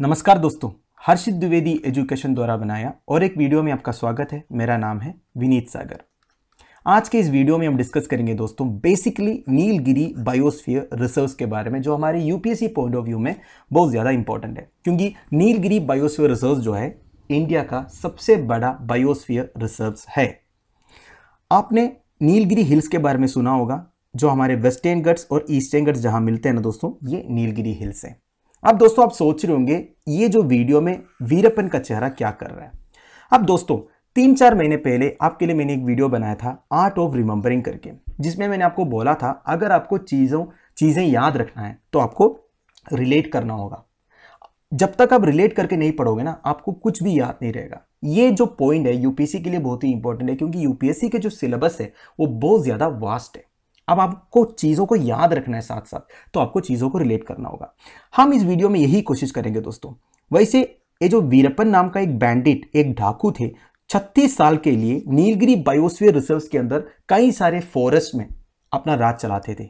नमस्कार दोस्तों हर्षित द्विवेदी एजुकेशन द्वारा बनाया और एक वीडियो में आपका स्वागत है मेरा नाम है विनीत सागर आज के इस वीडियो में हम डिस्कस करेंगे दोस्तों बेसिकली नीलगिरी बायोस्फीयर रिसर्व के बारे में जो हमारे यूपीएससी पॉइंट ऑफ व्यू में बहुत ज़्यादा इंपॉर्टेंट है क्योंकि नीलगिरी बायोस्फीयर रिसर्व जो है इंडिया का सबसे बड़ा बायोस्फीयर रिसर्व है आपने नीलगिरी हिल्स के बारे में सुना होगा जो हमारे वेस्टर्न गट्स और ईस्टर्न गट्स जहाँ मिलते हैं ना दोस्तों ये नीलगिरी हिल्स हैं अब दोस्तों आप सोच रहे होंगे ये जो वीडियो में वीरपन का चेहरा क्या कर रहा है अब दोस्तों तीन चार महीने पहले आपके लिए मैंने एक वीडियो बनाया था आर्ट ऑफ रिमेंबरिंग करके जिसमें मैंने आपको बोला था अगर आपको चीज़ों चीज़ें याद रखना है तो आपको रिलेट करना होगा जब तक आप रिलेट करके नहीं पढ़ोगे ना आपको कुछ भी याद नहीं रहेगा ये जो पॉइंट है यूपीएससी के लिए बहुत ही इंपॉर्टेंट है क्योंकि यूपीएससी के जो सिलेबस है वो बहुत ज़्यादा वास्ट है अब आपको चीज़ों को याद रखना है साथ साथ तो आपको चीज़ों को रिलेट करना होगा हम इस वीडियो में यही कोशिश करेंगे दोस्तों वैसे ये जो वीरप्पन नाम का एक बैंडिट एक डाकू थे 36 साल के लिए नीलगिरी बायोस्फीयर रिजर्व के अंदर कई सारे फॉरेस्ट में अपना राज चलाते थे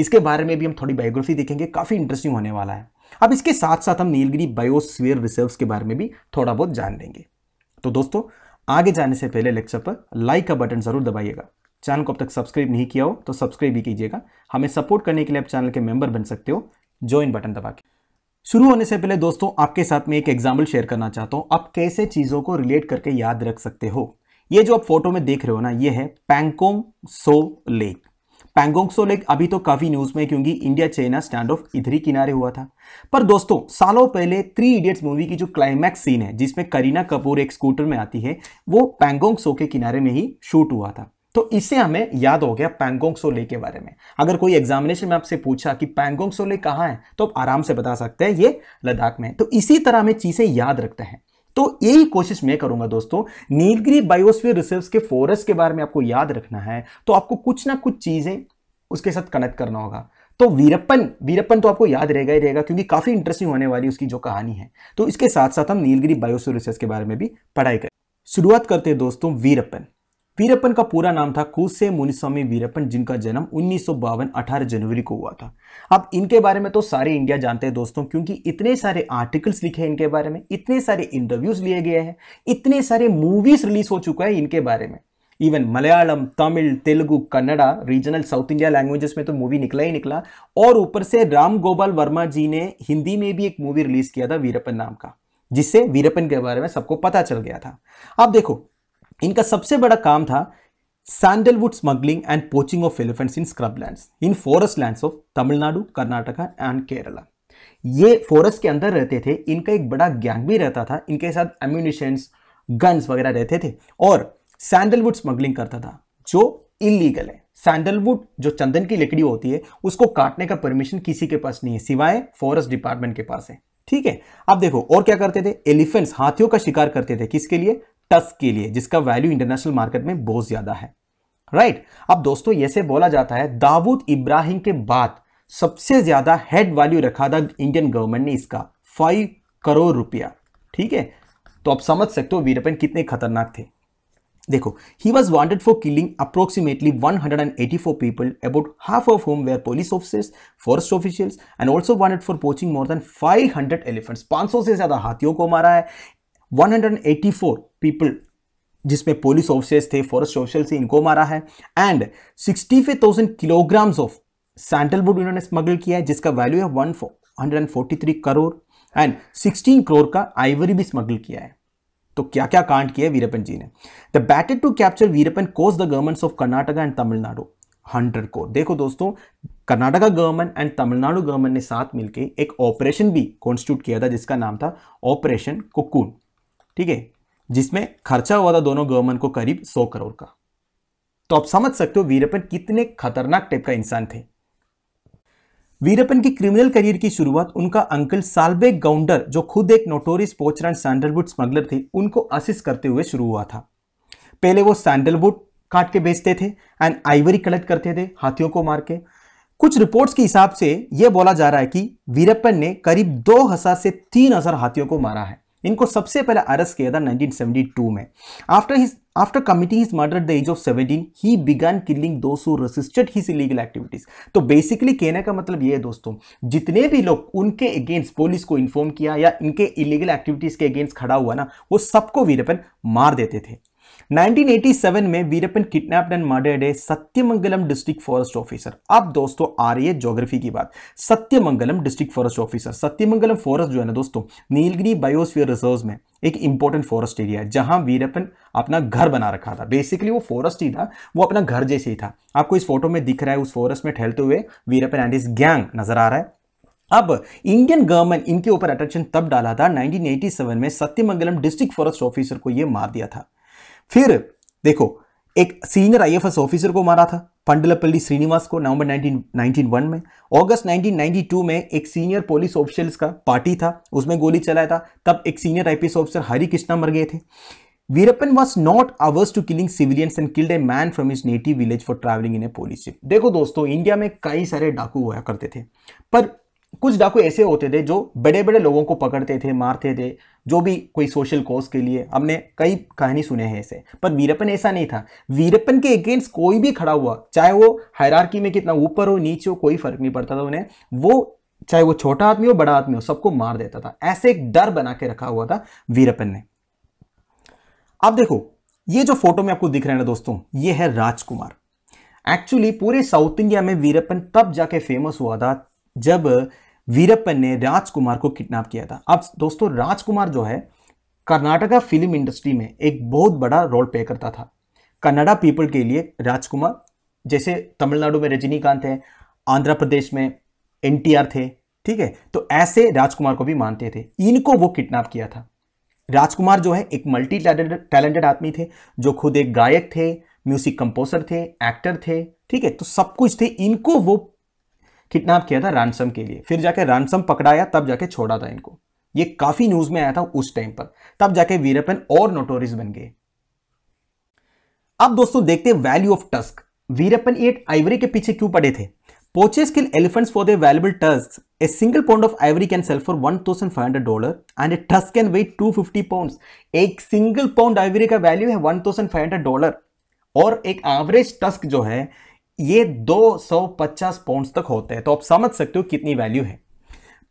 इसके बारे में भी हम थोड़ी बायोग्राफी देखेंगे काफ़ी इंटरेस्टिंग होने वाला है अब इसके साथ साथ हम नीलगिरी बायोस्फीयर रिजर्व के बारे में भी थोड़ा बहुत जान लेंगे तो दोस्तों आगे जाने से पहले लेक्चर पर लाइक का बटन ज़रूर दबाइएगा चैनल को अब तक सब्सक्राइब नहीं किया हो तो सब्सक्राइब भी कीजिएगा हमें सपोर्ट करने के लिए आप चैनल के मेंबर बन सकते हो ज्वाइन बटन दबा के शुरू होने से पहले दोस्तों आपके साथ में एक एग्जाम्पल शेयर करना चाहता हूँ आप कैसे चीज़ों को रिलेट करके याद रख सकते हो ये जो आप फोटो में देख रहे हो ना ये है पैंकोंग सो लेक पैंगोंग सो लेक अभी तो काफी न्यूज में क्योंकि इंडिया चाइना स्टैंड ऑफ इधर ही किनारे हुआ था पर दोस्तों सालों पहले थ्री इडियट्स मूवी की जो क्लाइमैक्स सीन है जिसमें करीना कपूर एक स्कूटर में आती है वो पैंगोंग सो के किनारे में ही शूट हुआ था तो इसे हमें याद हो गया पैंगोंग सोले के बारे में अगर कोई एग्जामिनेशन में आपसे पूछा कि पैंगोंग सोले कहाँ है तो आप आराम से बता सकते हैं ये लद्दाख में तो इसी तरह हमें चीज़ें याद रखते हैं तो यही कोशिश मैं करूंगा दोस्तों नीलगिरी बायोस्फीयर रिसर्व के फॉरेस्ट के बारे में आपको याद रखना है तो आपको कुछ ना कुछ चीज़ें उसके साथ कनेक्ट करना होगा तो वीरप्पन वीरप्पन तो आपको याद रहेगा ही रहेगा क्योंकि काफ़ी इंटरेस्टिंग होने वाली उसकी जो कहानी है तो इसके साथ साथ हम नीलगिरी बायोस्फीयर रिसर्व के बारे में भी पढ़ाई करें शुरुआत करते हैं दोस्तों वीरप्पन वीरप्पन का पूरा नाम था कुसे मुनिस्वामी वीरप्पन जिनका जन्म उन्नीस अठारह जनवरी को हुआ था अब इनके बारे में तो सारे इंडिया जानते हैं दोस्तों क्योंकि इतने सारे आर्टिकल्स लिखे हैं इनके बारे में इतने सारे इंटरव्यूज लिए गए हैं इतने सारे मूवीज रिलीज हो चुका है इनके बारे में even Malayalam Tamil Telugu Kannada regional south India languages में तो मूवी निकला ही निकला और ऊपर से राम गोपाल वर्मा जी ने हिंदी में भी एक मूवी रिलीज किया था वीरप्पन नाम का जिससे वीरप्पन के बारे में सबको पता चल गया था अब देखो इनका सबसे बड़ा काम था sandalwood smuggling and poaching of elephants in scrub lands in forest lands of Tamil Nadu Karnataka and Kerala ये फॉरेस्ट के अंदर रहते थे इनका एक बड़ा गैंग भी रहता था इनके साथ एम्यूनिशंस गन्स वगैरह रहते थे और सैंडलवुड स्मगलिंग करता था जो इलीगल है सैंडलवुड जो चंदन की लकड़ी होती है उसको काटने का परमिशन किसी के पास नहीं है सिवाय फॉरेस्ट डिपार्टमेंट के पास है ठीक है अब देखो और क्या करते थे एलिफेंट्स हाथियों का शिकार करते थे किसके लिए टस्क के लिए जिसका वैल्यू इंटरनेशनल मार्केट में बहुत ज्यादा है राइट right? अब दोस्तों ऐसे बोला जाता है दाऊद इब्राहिम के बाद सबसे ज्यादा हेड वैल्यू रखा था इंडियन गवर्नमेंट ने इसका फाइव करोड़ रुपया ठीक है तो आप समझ सकते हो वीरपन कितने खतरनाक थे देखो he was wanted for killing approximately 184 people about half of whom were police officers forest officials and also wanted for poaching more than 500 elephants 500 से ज्यादा हाथियों को मारा है 184 पीपल जिसमें पुलिस ऑफिसर्स थे फॉरेस्ट ऑफिसर्स इनको मारा है and sixty five thousand kilograms of sandalwood इन्होंने स्मगल किया है जिसका वैल्यू है one hundred forty three crore and sixteen crore का आइवरी भी स्मगल किया है तो क्या क्या कांड किया है वीरपन जी ने the batted to capture Veerappan cost the governments of Karnataka and Tamil Nadu hundred को देखो दोस्तों Karnataka government and Tamil Nadu government ने साथ मिलकर एक ऑपरेशन भी कॉन्स्टिट्यूट किया था जिसका नाम था ऑपरेशन कुकून ठीक है जिसमें खर्चा हुआ था दोनों गवर्नमेंट को करीब सौ करोड़ का तो आप समझ सकते हो वीरप्पन कितने खतरनाक टाइप का इंसान थे वीरप्पन की क्रिमिनल करियर की शुरुआत उनका अंकल सालबेग गाउंडर जो खुद एक नोटोरिस पोचरान सैंडलवुड स्मगलर थे उनको असिस्ट करते हुए शुरू हुआ था पहले वो सैंडलवुड काट के बेचते थे एंड आइवरी कलेक्ट करते थे हाथियों को मार के कुछ रिपोर्ट्स के हिसाब से यह बोला जा रहा है कि वीरप्पन ने करीब 2000 से 3000 हाथियों को मारा है इनको सबसे पहले अरेस्ट किया था 1972 में after his after committee his murder the age of 17 he began killing though so registered his illegal activities तो बेसिकली कहने का मतलब ये है दोस्तों जितने भी लोग उनके अगेंस्ट पुलिस को इन्फॉर्म किया या इनके इलीगल एक्टिविटीज के अगेंस्ट खड़ा हुआ ना वो सबको वीरपन मार देते थे 1987 में वीरपन किडनैप्ड एंड मर्डर्ड है सत्यमंगलम डिस्ट्रिक्ट फॉरेस्ट ऑफिसर अब दोस्तों आ रही है ज्योग्राफी की बात Sathyamangalam district forest officer Sathyamangalam forest जो है ना दोस्तों नीलगिरी बायोस्फीयर रिजर्व में एक इंपॉर्टेंट फॉरेस्ट एरिया है जहां वीरपन अपना घर बना रखा था बेसिकली वो फॉरेस्ट ही था वो अपना घर जैसे ही था आपको इस फोटो में दिख रहा है उस फॉरेस्ट में ठहलते हुए वीरपन एंड इस गैंग नजर आ रहा है अब इंडियन गवर्नमेंट इनके ऊपर अटेंशन तब डाला था 1987 में सत्यमंगलम डिस्ट्रिक्ट फॉरेस्ट ऑफिसर को यह मार दिया था फिर देखो एक सीनियर आईएफएस ऑफिसर को मारा था पंडलपल्ली श्रीनिवास को नवंबर 1991 में अगस्त 1992 में एक सीनियर पुलिस ऑफिसर्स का पार्टी था उसमें गोली चलाया था तब एक senior IPS officer Hari Krishna मर गए थे Veerappan was not averse to killing civilians and killed a man from his native village for travelling in a police देखो दोस्तों इंडिया में कई सारे डाकू हुआ करते थे पर कुछ डाकू ऐसे होते थे जो बड़े बड़े लोगों को पकड़ते थे मारते थे जो भी कोई सोशल कॉज के लिए हमने कई कहानी सुने हैं ऐसे पर वीरप्पन ऐसा नहीं था वीरप्पन के अगेंस्ट कोई भी खड़ा हुआ चाहे वो हायरार्की में कितना ऊपर हो नीचे हो कोई फर्क नहीं पड़ता था उन्हें वो चाहे वो छोटा आदमी हो बड़ा आदमी हो सबको मार देता था ऐसे एक डर बना के रखा हुआ था वीरप्पन ने अब देखो ये जो फोटो में आपको दिख रहे हैं दोस्तों ये है राजकुमार एक्चुअली पूरे साउथ इंडिया में वीरप्पन तब जाके फेमस हुआ था जब वीरप्पन ने राजकुमार को किडनैप किया था अब दोस्तों राजकुमार जो है कर्नाटका फिल्म इंडस्ट्री में एक बहुत बड़ा रोल प्ले करता था कन्नडा पीपल के लिए राजकुमार जैसे तमिलनाडु में रजनीकांत है आंध्र प्रदेश में एन थे ठीक है तो ऐसे राजकुमार को भी मानते थे इनको वो किडनैप किया था राजकुमार जो है एक मल्टी टैलेंटेड आदमी थे जो खुद एक गायक थे म्यूजिक कंपोजर थे एक्टर थे ठीक है तो सब कुछ थे इनको वो किडनैप किया था रैनसम के लिए फिर जाके रैनसम पकड़ाया तब जाके छोड़ा था इनको ये काफी न्यूज में आया था उस टाइम पर तब जाके वीरपन और नोटोरिस बन गए अब दोस्तों देखते हैं value of tusk Veerappan at ivory के पीछे क्यों पड़े थे Poaches kill elephants for their valuable tusks. A single pound of ivory can sell for $1,500 and a tusk can weigh 250 pounds. एक सिंगल पाउंड आइवरी का वैल्यू है $1,500 और एक एवरेज टस्क जो है ये 250 पॉइंट्स तक होते हैं तो आप समझ सकते हो कितनी वैल्यू है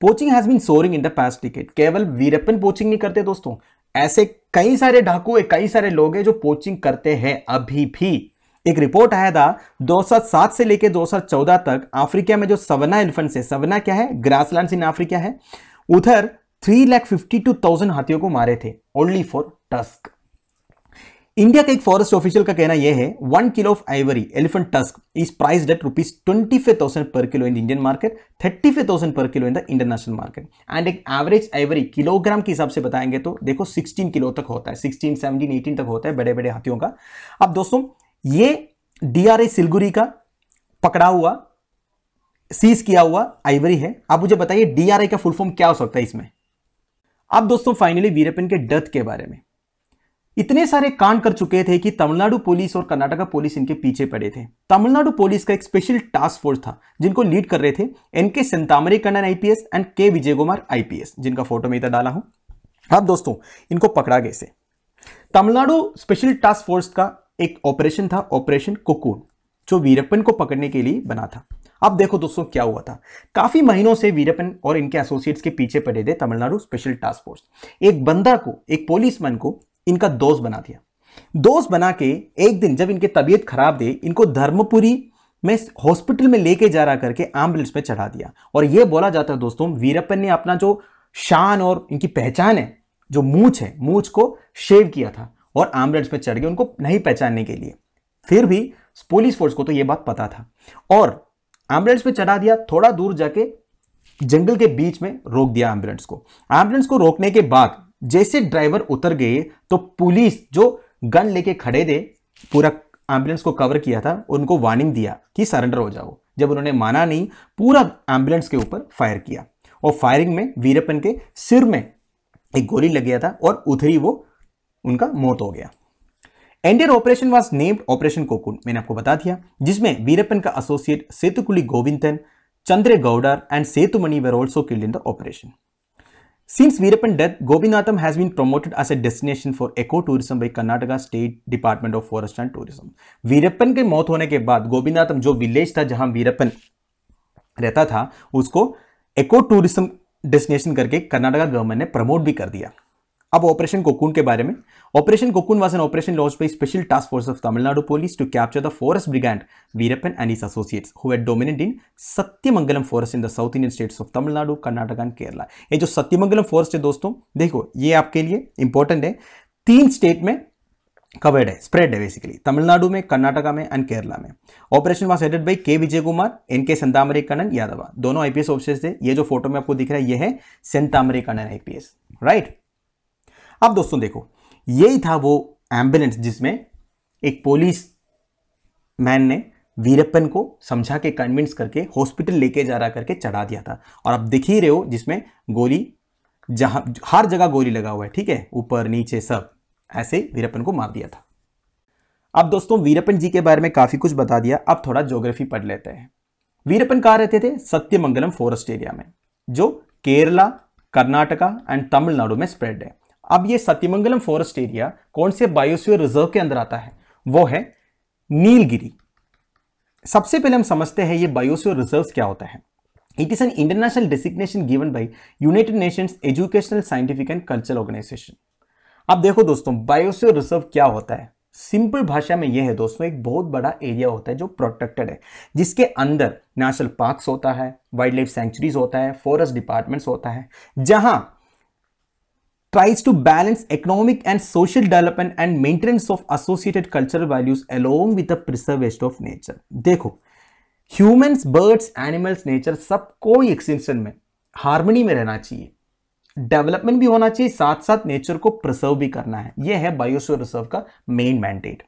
poaching has been soaring in the past decade केवल वीरप्पन पोचिंग नहीं करते दोस्तों ऐसे कई सारे डाकू कई सारे लोग हैं जो पोचिंग करते हैं अभी भी एक रिपोर्ट आया था 2007 से लेकर 2014 तक अफ्रीका में जो सवना एलिफेंट्स है सवना क्या है ग्रासलैंड इन अफ्रीका है उधर three lakh fifty two thousand हाथियों को मारे थे ओनली फॉर टस्क इंडिया का एक फॉरेस्ट ऑफिशियल का कहना यह है one kilo of ivory elephant tusk is price at rupees twenty five thousand per kilo in Indian market thirty five thousand per kilo in the international market and एक average ivory kilogram के हिसाब से बताएंगे तो देखो sixteen kilo तक होता है सिक्सटीन सेवनटीन एटीन तक होता है बड़े बड़े हाथियों का अब दोस्तों ये डीआरए सिलगुरी का पकड़ा हुआ सीज किया हुआ आइवरी है आप मुझे बताइए डीआरए का फुल फॉर्म क्या हो सकता है इसमें अब दोस्तों फाइनली वीरपिन के डेथ के बारे में इतने सारे कांड कर चुके थे कि तमिलनाडु पुलिस और कर्नाटका पुलिस इनके पीछे पड़े थे तमिलनाडु पुलिस का एक स्पेशल टास्क फोर्स था जिनको लीड कर रहे थे एन के सेंतामरिकंडन IPS and K Vijay Kumar IPS जिनका फोटो मैं इधर डाला हूं अब दोस्तों इनको पकड़ा कैसे तमिलनाडु स्पेशल टास्क फोर्स का एक ऑपरेशन था ऑपरेशन कुकून जो वीरप्पन को पकड़ने के लिए बना था अब देखो दोस्तों क्या हुआ था काफी महीनों से वीरप्पन और इनके एसोसिएट्स के पीछे पड़े थे तमिलनाडु स्पेशल टास्क फोर्स एक बंदा को एक पोलिसमैन को इनका दोस्त बना दिया दोस्त बना के एक दिन जब इनकी तबीयत खराब थी इनको धर्मपुरी में हॉस्पिटल में लेके जा रहा करके एम्बुलेंस में चढ़ा दिया और यह बोला जाता है दोस्तों वीरप्पन ने अपना जो शान और इनकी पहचान है जो मूछ है मूछ को शेव किया था और एम्बुलेंस में चढ़ गए उनको नहीं पहचानने के लिए फिर भी पुलिस फोर्स को तो यह बात पता था और एम्बुलेंस में चढ़ा दिया थोड़ा दूर जाके जंगल के बीच में रोक दिया एम्बुलेंस को एम्बुलेंस को रोकने के बाद जैसे ड्राइवर उतर गए तो पुलिस जो गन लेके खड़े थे पूरा एम्बुलेंस को कवर किया था उनको वार्निंग दिया कि सरेंडर हो जाओ जब उन्होंने माना नहीं पूरा एम्बुलेंस के ऊपर फायर किया और फायरिंग में वीरप्पन के सिर में एक गोली लग गया था और उधरी वो उनका मौत हो गया and the operation was named Operation Cocoon मैंने आपको बता दिया जिसमें वीरप्पन का associate Sethukuli Govindan Chandre Gowder and Sethumani were also killed in the operation Since Veerappan death, Gobinatham has been promoted as a destination for ecotourism by Karnataka State Department of Forest and Tourism. Veerappan के मौत होने के बाद गोपीनाथम जो village था जहां Veerappan रहता था उसको एको टूरिज्म डेस्टिनेशन करके Karnataka government ने promote भी कर दिया अब ऑपरेशन कोकुन के बारे में Operation Cocoon was an operation launch by special task force of Tamil Nadu police to capture the forest brigade Veerappan and his associates who had dominate in Sathyamangalam forest in the south Indian states of Tamil Nadu Karnataka and Kerala ये जो Sathyamangalam forest है दोस्तों देखो ये आपके लिए important है तीन स्टेट में कवर्ड है स्प्रेड है बेसिकली तमिलनाडु में कर्नाटका में एंड केरला में ऑपरेशन वॉज हेडेड बाई के विजय कुमार एन के सेंतामरे कणन यादव दोनों आईपीएस ऑफिसर्स थे ये जो फोटो में आपको दिख रहा है ये है Senthamarai Kannan IPS right right? अब दोस्तों देखो यही था वो एम्बुलेंस जिसमें एक पोलिस मैन ने वीरप्पन को समझा के कन्विंस करके हॉस्पिटल लेके जा रहा करके चढ़ा दिया था और अब देख ही रहे हो जिसमें गोली जहां हर जगह गोली लगा हुआ है ठीक है ऊपर नीचे सब ऐसे वीरप्पन को मार दिया था अब दोस्तों वीरप्पन जी के बारे में काफ़ी कुछ बता दिया अब थोड़ा जोग्राफी पढ़ लेते हैं वीरप्पन कहा रहते थे सत्यमंगलम फॉरेस्ट एरिया में जो केरला कर्नाटका एंड तमिलनाडु में स्प्रेड है अब ये सतीमंगलम फॉरेस्ट एरिया कौन से बायोस्फीयर रिजर्व के अंदर आता है वो है नीलगिरी सबसे पहले हम समझते हैं ये बायोस्फीयर रिजर्व्स क्या होता है it is an international designation given by United Nations Educational Scientific and Cultural Organization अब देखो दोस्तों बायोस्फीयर रिजर्व क्या होता है सिंपल भाषा में यह है दोस्तों एक बहुत बड़ा एरिया होता है जो प्रोटेक्टेड है जिसके अंदर नेशनल पार्क्स होता है वाइल्ड लाइफ सेंचुरीज होता है फॉरेस्ट डिपार्टमेंट्स होता है जहां tries to balance economic and social development and maintenance of associated cultural values along with the preservation of nature देखो birds animals nature नेचर सबको extinction में harmony में रहना चाहिए development भी होना चाहिए साथ साथ nature को preserve भी करना है यह है बायोसो रिजर्व का main mandate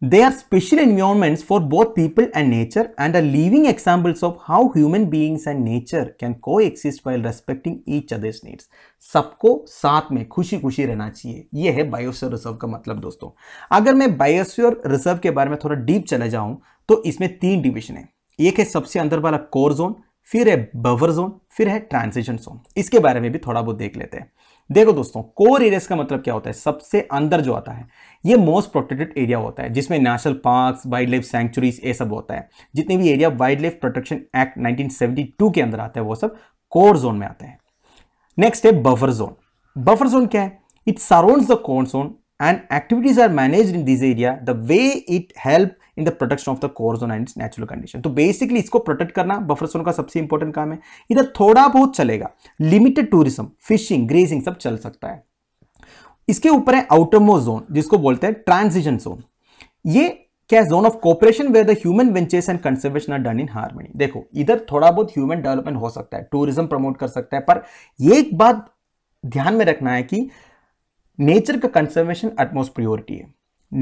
They are special environments for both people and nature and are living examples of how human beings and nature can coexist while respecting each other's needs. सबको साथ में खुशी खुशी रहना चाहिए यह है बायोस्फीयर रिजर्व का मतलब दोस्तों अगर मैं बायोस्फीयर रिजर्व के बारे में थोड़ा डीप चला जाऊं तो इसमें तीन डिविजन है एक है सबसे अंदर वाला कोर जोन फिर है बफर जोन फिर है ट्रांसिशन जोन इसके बारे में भी थोड़ा बहुत देख लेते हैं देखो दोस्तों कोर एरियाज का मतलब क्या होता है सबसे अंदर जो आता है ये मोस्ट प्रोटेक्टेड एरिया होता है जिसमें national parks wildlife sanctuaries ये सब होता है जितने भी area wildlife Protection Act 1972 के अंदर आता है वो सब कोर जोन में आते हैं नेक्स्ट है बफर जोन बफर जोन क्या है it surround the core zone and activities are managed in this area the way it help in the protection of the core zone and natural condition तो basically इसको protect करना buffer zone का सबसे important काम है इधर थोड़ा बहुत चलेगा लिमिटेड टूरिज्म फिशिंग ग्रेजिंग सब चल सकता है इसके ऊपर है आउटरमो जोन जिसको बोलते हैं ट्रांसिशन जोन ये क्या zone of cooperation where the human ventures and conservation are done in harmony देखो इधर थोड़ा बहुत ह्यूमन डेवलपमेंट हो सकता है टूरिज्म प्रमोट कर सकता है पर एक बात ध्यान में रखना है कि नेचर का कंजर्वेशन एटमोस्ट प्रियोरिटी है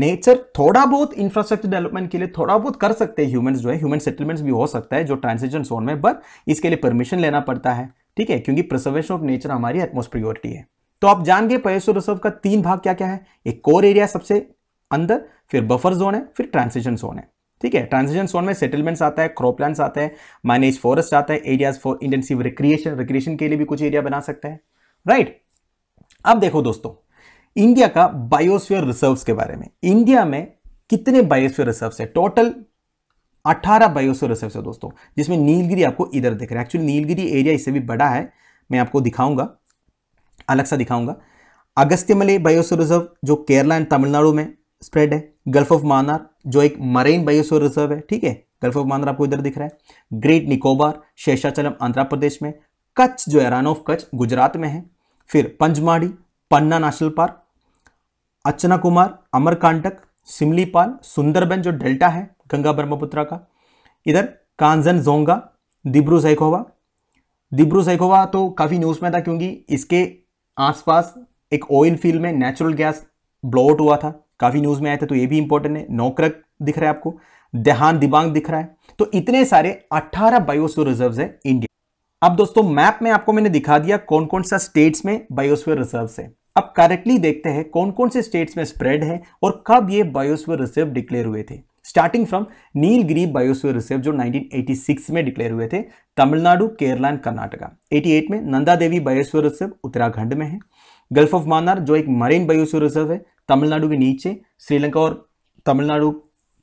नेचर थोड़ा बहुत इंफ्रास्ट्रक्चर डेवलपमेंट के लिए थोड़ा बहुत कर सकते हैं ह्यूमंस जो है ह्यूमन सेटलमेंट्स भी हो सकता है जो ट्रांसिशन जोन में बट इसके लिए परमिशन लेना पड़ता है ठीक है क्योंकि प्रिजर्वेशन ऑफ नेचर हमारी एटमोस्ट प्रियोरिटी है तो आप जान गए पयसो रिसर्व का तीन भाग क्या क्या है एक कोर एरिया सबसे अंदर फिर बफर जोन है फिर ट्रांसिशन जोन है ठीक है ट्रांसिशन जोन में सेटलमेंट्स आता है क्रॉप लैंड आता है मैनेज फॉरेस्ट आता है areas for intensive recreation recreation के लिए भी कुछ एरिया बना सकते हैं राइट अब देखो दोस्तों इंडिया का बायोस्फीयर रिजर्व्स के बारे में इंडिया में कितने बायोस्फीयर रिजर्व्स है टोटल 18 बायोस्फीयर रिजर्व्स है दोस्तों जिसमें नीलगिरी आपको इधर दिख रहा है एक्चुअली नीलगिरी एरिया इससे भी बड़ा है मैं आपको दिखाऊंगा अलग सा दिखाऊंगा अगस्त्यमले बायोस्फीयर रिजर्व जो केरला एंड तमिलनाडु में स्प्रेड है गल्फ ऑफ मानार जो एक मरीन बायोस्फीयर रिजर्व है ठीक है गल्फ ऑफ मानार आपको इधर दिख रहा है ग्रेट निकोबार शेषाचलम आंध्र प्रदेश में कच्छ जो है रन ऑफ कच्छ गुजरात में है फिर पंजमाड़ी पन्ना नेशनल पार्क अर्चना कुमार अमरकांटक सिमलीपाल सुंदरबन जो डेल्टा है गंगा ब्रह्मपुत्रा का इधर कांजन जोंगा दिब्रू सैखोवा दिब्रू सैखोवा तो काफ़ी न्यूज़ में था क्योंकि इसके आसपास एक ऑयल फील्ड में नेचुरल गैस ब्लॉट हुआ था काफ़ी न्यूज़ में आया था तो ये भी इंपॉर्टेंट है नौकरक दिख रहा है आपको देहान दिबांग दिख रहा है तो इतने सारे 18 बायोस्फीयर रिजर्व्स है इंडिया अब दोस्तों मैप में आपको मैंने दिखा दिया कौन कौन सा स्टेट्स में बायोस्फीयर रिजर्व्स है अब करेक्टली देखते हैं कौन कौन से स्टेट्स में स्प्रेड है और कब ये बायोस्फीयर रिजर्व डिक्लेयर हुए थे starting from Nilgiri biosphere reserve जो 1986 में डिक्लेयर हुए थे तमिलनाडु केरला एंड कर्नाटका 88 में नंदा देवी बायोस्फीयर रिजर्व उत्तराखंड में है गल्फ ऑफ मानार जो एक मरीन बायोस्फीयर रिजर्व है तमिलनाडु के नीचे श्रीलंका और तमिलनाडु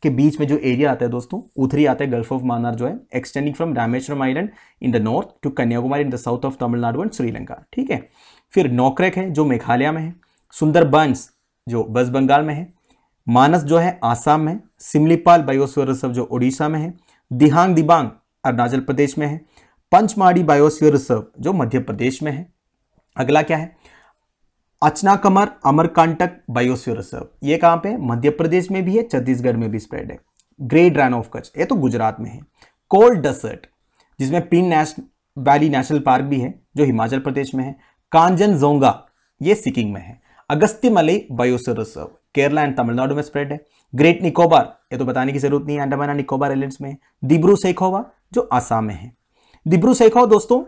के बीच में जो एरिया आता है दोस्तों उधरी आता है गल्फ ऑफ मानार जो है extending from Rameswaram island in the north to Kanyakumari in the south of Tamil Nadu and Sri Lanka ठीक है फिर नोकरेक है जो मेघालय में है सुंदरबंस जो वेस्ट बंगाल में है मानस जो है आसाम में सिमलीपाल बायोस्फीयर रिसर्व जो उड़ीसा में है दिहांग दिबांग अरुणाचल प्रदेश में है पंचमाड़ी बायोस्फीयर रिसर्व जो मध्य प्रदेश में है अगला क्या है अचना कमर अमरकांटक बायोस्फीयर रिसर्व ये कहाँ पे मध्य प्रदेश में भी है छत्तीसगढ़ में भी स्प्रेड है ग्रेट रैन ऑफ कच ये तो गुजरात में है कोल्ड डेसर्ट जिसमें पिन नेश वैली नेशनल पार्क भी है जो हिमाचल प्रदेश में है कांजन जोंगा ये सिकिंग में है Agasthya Malai biosphere reserve Kerala and Tamil Nadu में स्प्रेड है ग्रेट निकोबार ये तो बताने की जरूरत नहीं है अंडमान निकोबार आइलैंड्स में है डिब्रू सेखोवा जो आसाम में है डिब्रू सेखोवा दोस्तों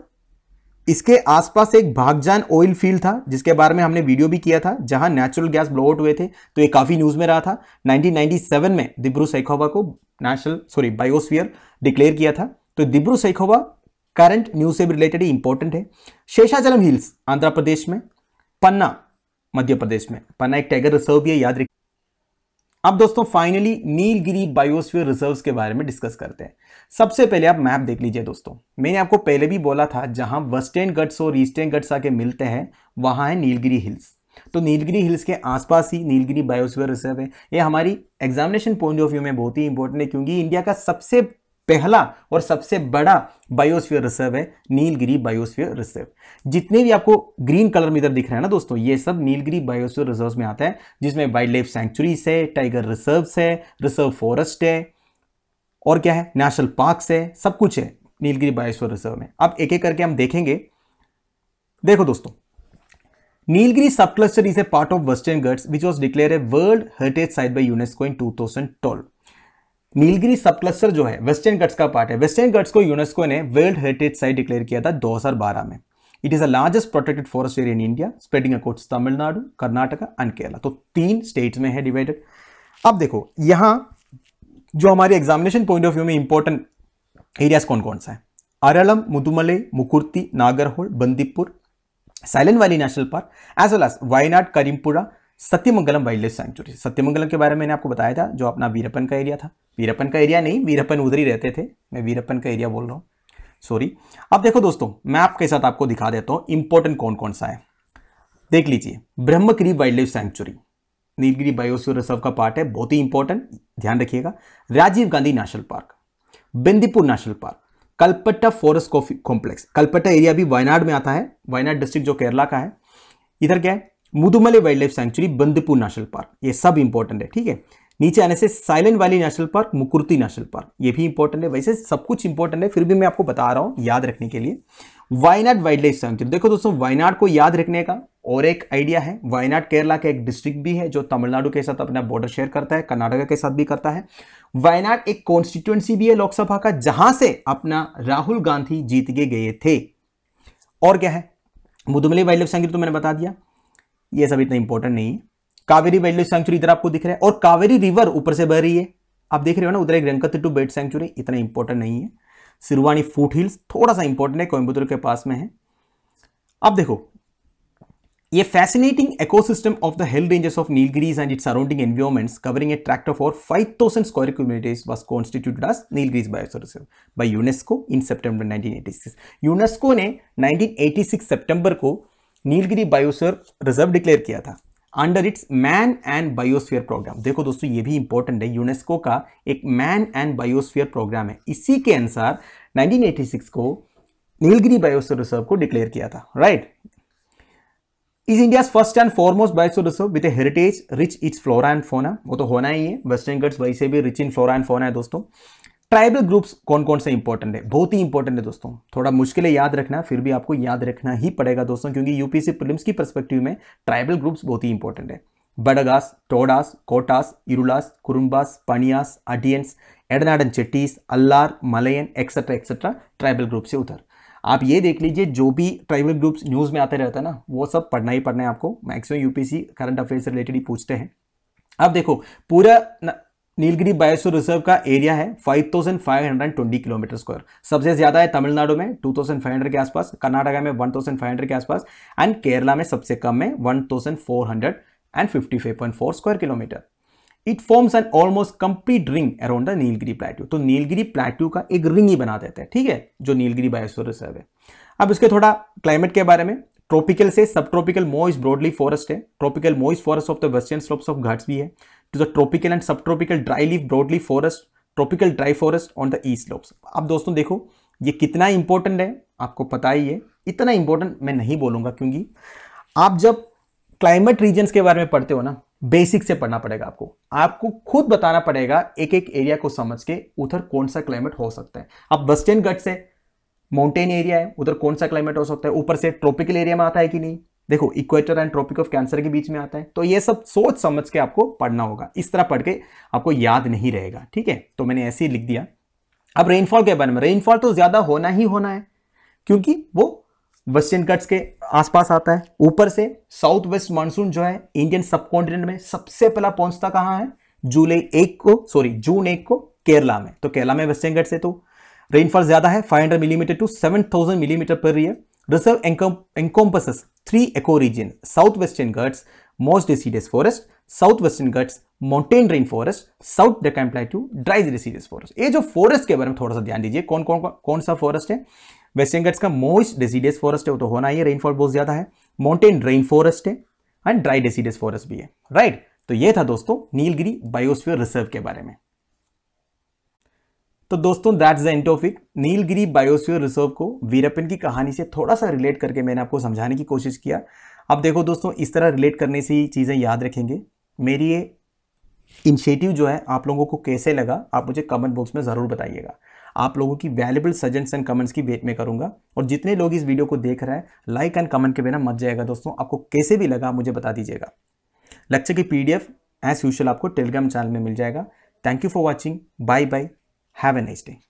इसके आसपास एक भागजान ऑयल फील्ड था जिसके बारे में हमने वीडियो भी किया था जहां नेचुरल गैस ब्लोआउट हुए थे तो ये काफी न्यूज में रहा था 1997 में दिब्रू सैखोवा को नेशनल सॉरी बायोस्फीयर डिक्लेयर किया था तो दिब्रू सैखोवा करंट न्यूज से भी रिलेटेड इंपॉर्टेंट है शेषाचलम हिल्स आंध्र प्रदेश में पन्ना मध्य प्रदेश में पन्ना एक टाइगर रिजर्व भी है याद रखिए अब दोस्तों फाइनली नीलगिरी बायोस्फीयर रिजर्व्स के बारे में डिस्कस करते हैं सबसे पहले आप मैप देख लीजिए दोस्तों मैंने आपको पहले भी बोला था जहां वेस्टर्न गट्स और ईस्टर्न गट्स आके मिलते हैं वहां है नीलगिरी हिल्स तो नीलगिरी हिल्स के आसपास ही नीलगिरी बायोस्फीयर रिजर्व है ये हमारी एग्जामिनेशन पॉइंट ऑफ व्यू में बहुत ही इंपॉर्टेंट है क्योंकि इंडिया का सबसे पहला और सबसे बड़ा बायोस्फीयर रिजर्व है नीलगिरी बायोस्फीयर रिजर्व जितने भी आपको ग्रीन कलर में इधर दिख रहा है ना दोस्तों ये सब नीलगिरी बायोस्फीयर रिजर्व में आता है जिसमें वाइल्ड लाइफ सेंचुरीज है टाइगर रिजर्व्स है रिजर्व फॉरेस्ट है और क्या है नेशनल पार्क्स है सब कुछ है नीलगिरी बायोस्फीयर रिजर्व में अब एक एक करके हम देखेंगे देखो दोस्तों Nilgiri sub is a part of Western of which was declare was world heritage site by UNESCO in two thousand twelve Nilgiri sub cluster जो है वेस्टर्न गट्स का पार्ट है वेस्टर्न गट्स को यूनेस्को ने वर्ल्ड हेरिटेज साइट डिक्लेयर किया था 2012 में it is the largest protected forest area in India spreading across Tamil Nadu Karnataka and Kerala तो तीन स्टेट्स में है डिवाइडेड अब देखो यहां जो हमारे एग्जामिनेशन पॉइंट ऑफ व्यू में इंपॉर्टेंट एरियाज कौन कौन सा है Aralam Mudumalai Mukurthi Nagarhole Bandipur Silent Valley national park as well as Wayanad Karimpuzha Sathyamangalam wildlife sanctuary Sathyamangalam के बारे में मैंने आपको बताया था जो अपना वीरपन का एरिया था वीरपन का एरिया नहीं वीरपन उधर ही रहते थे मैं वीरप्पन का एरिया बोल रहा हूँ सॉरी अब देखो दोस्तों मैं आपके साथ आपको दिखा देता हूँ इंपॉर्टेंट कौन कौन सा है देख लीजिए Brahmagiri wildlife sanctuary Nilgiri biosphere reserve का पार्ट है बहुत ही इंपॉर्टेंट ध्यान रखिएगा Rajiv Gandhi national park Bandipur national park Kalpetta forest complex Kalpetta area भी वायनाड में आता है वायनाड डिस्ट्रिक्ट जो केरला का है इधर क्या है Mudumalai wildlife sanctuary Bandipur national park ये सब इंपॉर्टेंट है ठीक है नीचे आने से Silent Valley national park Mukurthi national park ये भी इंपॉर्टेंट है वैसे सब कुछ इंपॉर्टेंट है फिर भी मैं आपको बता रहा हूँ याद रखने के लिए वायनाड वाइल्ड लाइफ सेंचुरी देखो दोस्तों वायनाड को याद रखने का और एक आइडिया है वायनाड केरला का के एक डिस्ट्रिक्ट भी है जो तमिलनाडु के साथ अपना बॉर्डर शेयर करता है कर्नाटका के साथ भी करता है वायनाड एक कॉन्स्टिट्यूएंसी भी है लोकसभा का जहां से अपना राहुल गांधी जीत के गए थे और क्या है मुदुमली वाइल्ड लाइफ सेंचुरी तो मैंने बता दिया ये सब इतना इंपॉर्टेंट नहीं है कावेरी वेल्यू सेंचुरी इधर आपको दिख रहा है और कावेरी रिवर ऊपर से बह रही है आप देख रहे हो ना उधर एक रंकत टू बेट सेंचुरी इतना इंपॉर्टेंट नहीं है सिरवाणी फूट हिल्स थोड़ा सा इंपॉर्टेंट है कोयम्बतूर के पास में है अब देखो ये fascinating ecosystem of the hill ranges of Nilgiris and its surrounding environments covering a tract of over 5000 square kilometres was constituted as Nilgiris bioreserve by UNESCO in September 1986 UNESCO ने 1986 सितंबर को नीलगिरी बायोस्फीयर रिजर्व डिक्लेयर किया था under its Man and Biosphere Programme देखो दोस्तों ये भी important है UNESCO का एक मैन एंड बायोस्फीयर प्रोग्राम है इसी के अनुसार 1986 को नीलगिरी बायोस्फीयर रिजर्व को डिक्लेयर किया था right is India first and foremost biosphere reserve with heritage rich its flora and fauna वो तो होना ही है वेस्टर्न घट्स वैसे भी रिच इन फ्लोरा एंड फोना है दोस्तों ट्राइबल ग्रुप्स कौन कौन से इंपॉर्टेंट है बहुत ही इंपॉर्टेंट है दोस्तों थोड़ा मुश्किल है याद रखना फिर भी आपको याद रखना ही पड़ेगा दोस्तों क्योंकि यूपीसी प्रिलिम्स की परस्पेक्टिव में ट्राइबल ग्रुप्स बहुत ही इंपॉर्टेंट है Badagas Todas Kotas Irulas Kurumbas Paniyas Adiyans Edanadan Chettis Allar Malayan etcetera etcetera tribal groups है उधर आप ये देख लीजिए जो भी ट्राइबल ग्रुप्स न्यूज़ में आते रहता है ना वो सब पढ़ना ही पढ़ना है आपको मैक्सिमम यूपीसी करंट अफेयर्स से रिलेटेड ही पूछते हैं अब देखो पूरा नीलगिरी बायोसो रिजर्व का एरिया है 5,520 किलोमीटर स्क्वायर सबसे ज़्यादा है तमिलनाडु में 2,500 के आसपास कर्नाटका में 1,500 के आसपास एंड केरला में सबसे कम है 1,455.4 square kilometre it forms an almost complete ring around the Nilgiri plateau तो नीलगिरी प्लेट्यू का एक रिंग ही बना देते हैं ठीक है जो नीलगिरी बायोसो रिजर्व है अब इसके थोड़ा क्लाइमेट के बारे में ट्रॉपिकल से subtropical moist broadleaf forest है tropical moist forest of the western slopes of Ghats भी है to the tropical and subtropical dry leaf broadleaf forest tropical dry forest on the east slopes अब दोस्तों देखो ये कितना important है आपको पता ही है इतना इंपॉर्टेंट मैं नहीं बोलूंगा क्योंकि आप जब क्लाइमेट रीजन के बारे में पढ़ते हो ना बेसिक से पढ़ना पड़ेगा आपको आपको खुद बताना पड़ेगा एक एक एरिया को समझ के उधर कौन सा क्लाइमेट हो सकता है अब वेस्टर्न घट से माउंटेन एरिया है उधर कौन सा क्लाइमेट हो सकता है ऊपर से ट्रॉपिकल एरिया में आता है कि नहीं देखो equator and tropic of Cancer के बीच में आता है तो ये सब सोच समझ के आपको पढ़ना होगा इस तरह पढ़ के आपको याद नहीं रहेगा ठीक है तो मैंने ऐसे ही लिख दिया अब रेनफॉल के बारे में रेनफॉल तो ज़्यादा होना ही होना है क्योंकि वो वेस्टर्न कट्स के आसपास आता है ऊपर से साउथ वेस्ट मानसून जो है इंडियन सब कॉन्टिनेंट में सबसे पहला पहुंचता कहाँ है जुलाई एक को सॉरी जून एक को केरला में तो केरला में वेस्टर्न कट्स है तो रेनफॉल ज्यादा है five millimetre to seven millimetre per year Reserve encom encompasses three ecoregion, southwestern Ghats, most deciduous forest, southwestern Ghats, mountain rain forest south Deccan plateau dry deciduous forest ये जो फॉरेस्ट के बारे में थोड़ा सा ध्यान दीजिए कौन कौन कौन सा फॉरेस्ट है वेस्टर्न घट्स का मोस्ट डिसीडियस फॉरेस्ट है वो तो होना ही है रेनफॉल बहुत ज़्यादा है माउंटेन रेन फॉरेस्ट है एंड ड्राई डेसीडियस फॉरेस्ट भी है राइट right? तो ये था दोस्तों नीलगिरी बायोस्फियर रिजर्व के बारे में तो दोस्तों दैट्स द इंटोफिक नीलगिरी बायोस्फीयर रिजर्व को वीरपिन की कहानी से थोड़ा सा रिलेट करके मैंने आपको समझाने की कोशिश किया अब देखो दोस्तों इस तरह रिलेट करने से ही चीज़ें याद रखेंगे मेरी ये इनिशिएटिव जो है आप लोगों को कैसे लगा आप मुझे कमेंट बॉक्स में ज़रूर बताइएगा आप लोगों की वैल्यूबल सजेंस एंड कमेंट्स की वेट में करूंगा और जितने लोग इस वीडियो को देख रहे हैं लाइक एंड कमेंट के बिना मत जाएगा दोस्तों आपको कैसे भी लगा मुझे बता दीजिएगा लक्ष्य की पीडीएफ एज यूशल आपको टेलीग्राम चैनल में मिल जाएगा thank you for watching bye bye Have a nice day.